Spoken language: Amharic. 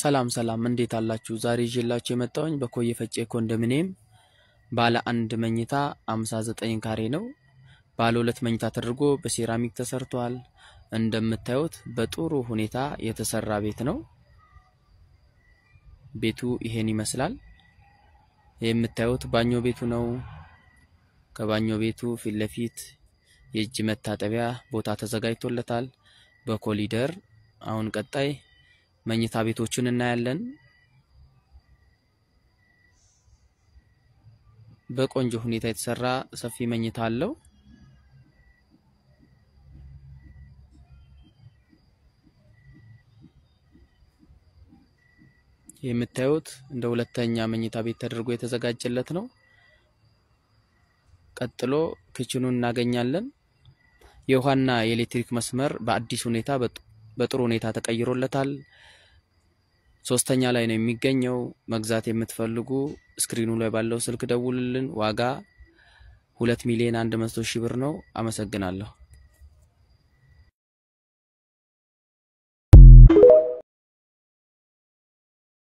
ሰላም ሰላም እንዴት አላችሁ? ዛሬ ይዤላችሁ የመጣውኝ በኮየ ፈጬ ኮንዶሚኒየም ባለ አንድ መኝታ 59 ካሬ ነው። ባለ ሁለት መኝታ ተደርጎ በሴራሚክ ተሰርቷል። እንደምታዩት በጥሩ ሁኔታ የተሰራ ቤት ነው። ቤቱ ይሄን ይመስላል። የምታዩት ባኞ ቤቱ ነው። ከባኞ ቤቱ ፊት ለፊት የእጅ መታጠቢያ ቦታ ተዘጋጅቶለታል በኮሊደር አሁን ቀጣይ መኝታ ቤቶችን እናያለን። በቆንጆ ሁኔታ የተሰራ ሰፊ መኝታ አለው። የምታዩት እንደ ሁለተኛ መኝታ ቤት ተደርጎ የተዘጋጀለት ነው። ቀጥሎ ክችኑን እናገኛለን። የውሃና የኤሌክትሪክ መስመር በአዲስ ሁኔታ በጥሩ ሁኔታ ተቀይሮለታል። ሶስተኛ ላይ ነው የሚገኘው። መግዛት የምትፈልጉ ስክሪኑ ላይ ባለው ስልክ ደውሉልን። ዋጋ ሁለት ሚሊዮን አንድ መቶ ሺህ ብር ነው። አመሰግናለሁ።